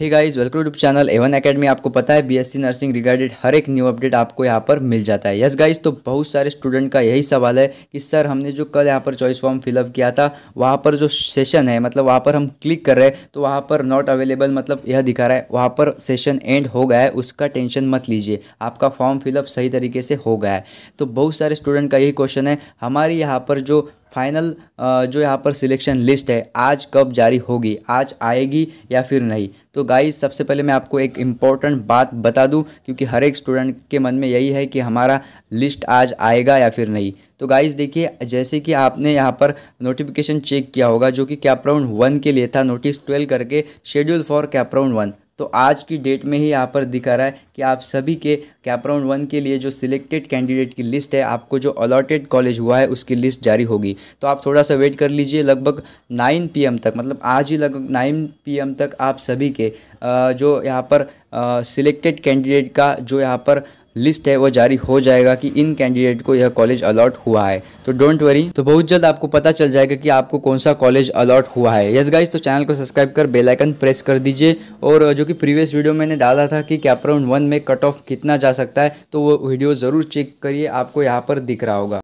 hey guys welcome to channel एवन academy आपको पता है बीएससी नर्सिंग रिगार्डेड हर एक न्यू अपडेट आपको यहाँ पर मिल जाता है यस yes गाइस तो बहुत सारे स्टूडेंट का यही सवाल है कि सर हमने जो कल यहाँ पर चॉइस फॉर्म फिलअप किया था वहाँ पर जो सेशन है मतलब वहाँ पर हम क्लिक कर रहे हैं तो वहाँ पर नॉट अवेलेबल मतलब यह दिखा रहा है वहाँ पर सेशन एंड हो गया है उसका टेंशन मत लीजिए आपका फॉर्म फिलअप सही तरीके से हो गया है तो बहुत सारे स्टूडेंट का यही क्वेश्चन है हमारी यहाँ पर जो फाइनल जो यहाँ पर सिलेक्शन लिस्ट है आज कब जारी होगी आज आएगी या फिर नहीं तो गाइस सबसे पहले मैं आपको एक इम्पॉर्टेंट बात बता दूं क्योंकि हर एक स्टूडेंट के मन में यही है कि हमारा लिस्ट आज आएगा या फिर नहीं तो गाइस देखिए जैसे कि आपने यहाँ पर नोटिफिकेशन चेक किया होगा जो कि कैपराउंड वन के लिए था नोटिस ट्वेल्व करके शेड्यूल फॉर कैपराउंड वन तो आज की डेट में ही यहाँ पर दिखा रहा है कि आप सभी के कैपराउंड वन के लिए जो सिलेक्टेड कैंडिडेट की लिस्ट है आपको जो अलॉटेड कॉलेज हुआ है उसकी लिस्ट जारी होगी तो आप थोड़ा सा वेट कर लीजिए लगभग नाइन पी तक मतलब आज ही लगभग नाइन पी तक आप सभी के जो यहाँ पर सिलेक्टेड कैंडिडेट का जो यहाँ पर लिस्ट है वो जारी हो जाएगा कि इन कैंडिडेट को यह कॉलेज अलॉट हुआ है तो डोंट वरी तो बहुत जल्द आपको पता चल जाएगा कि आपको कौन सा कॉलेज अलॉट हुआ है यस गाइस तो चैनल को सब्सक्राइब कर बेल आइकन प्रेस कर दीजिए और जो कि प्रीवियस वीडियो मैंने डाला था कि कैपराउंड वन में कट ऑफ कितना जा सकता है तो वो वीडियो ज़रूर चेक करिए आपको यहाँ पर दिख रहा होगा